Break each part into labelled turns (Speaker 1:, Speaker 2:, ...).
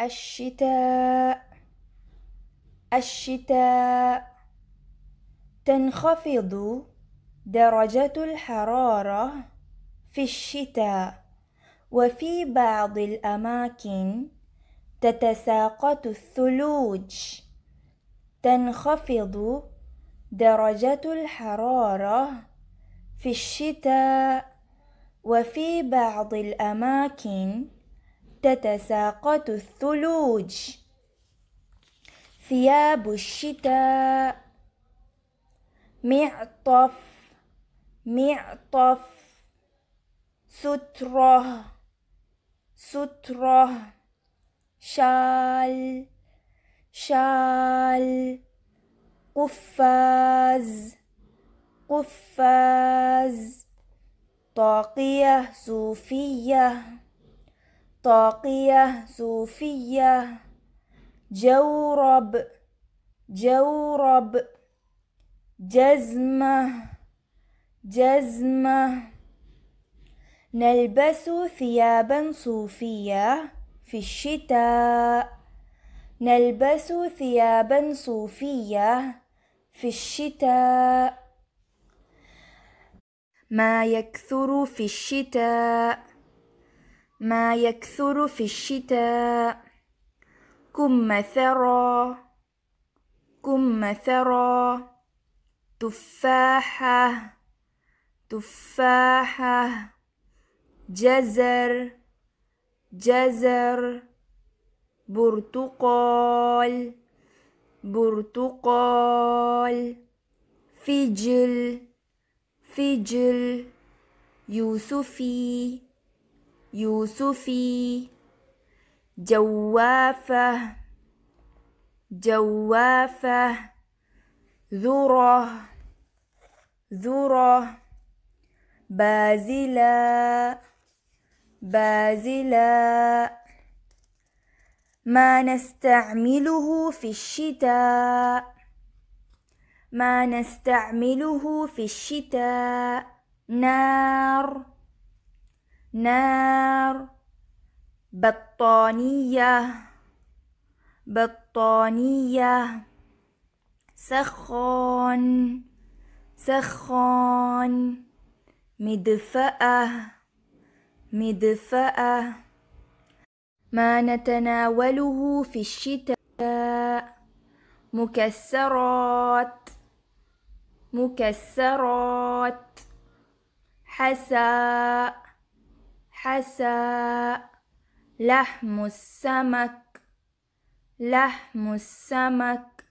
Speaker 1: الشتاء الشتاء تنخفض درجة الحرارة في الشتاء وفي بعض الأماكن تتساقط الثلوج تنخفض درجة الحرارة في الشتاء وفي بعض الأماكن تتساقط الثلوج ثياب الشتاء معطف معطف سترة سترة شال شال قفاز قفاز طاقية صوفية طاقية صوفية جورب جورب جزمة جزمة نلبس ثيابا صوفية في الشتاء نلبس ثيابا صوفية في الشتاء ما يكثر في الشتاء ما يكثر في الشتاء كم ثرى كم ثرى تفاحة تفاحة جزر جزر برتقال برتقال فجل فجل يوسفي يوسفي جوافة جوافة ذرة ذرة بازلاء بازلاء ما نستعمله في الشتاء ما نستعمله في الشتاء نار نار بطانية بطانية سخان سخان مدفأة مدفأة ما نتناوله في الشتاء مكسرات مكسرات حساء حساء لحم السمك لحم السمك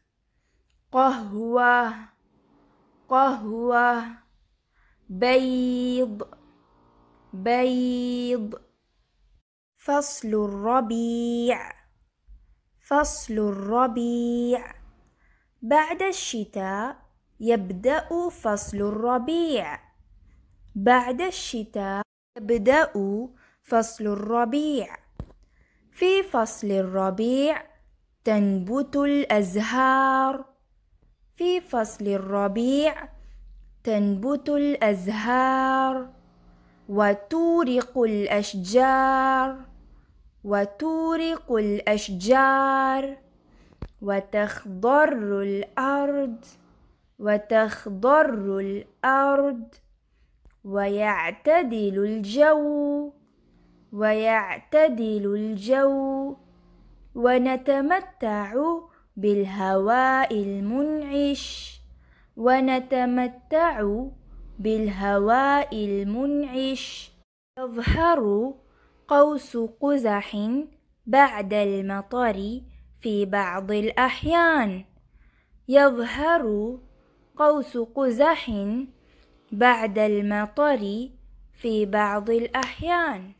Speaker 1: قهوة قهوة بيض بيض فصل الربيع فصل الربيع بعد الشتاء يبدأ فصل الربيع بعد الشتاء يبدأ فصل الربيع في فصل الربيع تنبت الأزهار في فصل الربيع تنبت الأزهار وتورق الأشجار وتورق الأشجار وتخضر الأرض وتخضر الأرض ويعتدل الجو ويعتدل الجو ونتمتع بالهواء المنعش ونتمتع بالهواء المنعش يظهر قوس قزح بعد المطر في بعض الأحيان يظهر قوس قزح بعد المطر في بعض الأحيان